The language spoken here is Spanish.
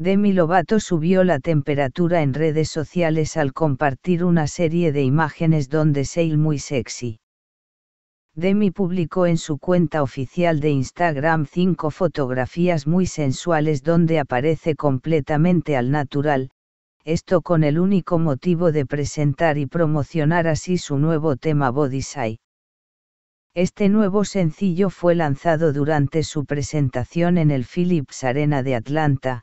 Demi Lovato subió la temperatura en redes sociales al compartir una serie de imágenes donde Seil muy sexy. Demi publicó en su cuenta oficial de Instagram cinco fotografías muy sensuales donde aparece completamente al natural, esto con el único motivo de presentar y promocionar así su nuevo tema Body Este nuevo sencillo fue lanzado durante su presentación en el Philips Arena de Atlanta,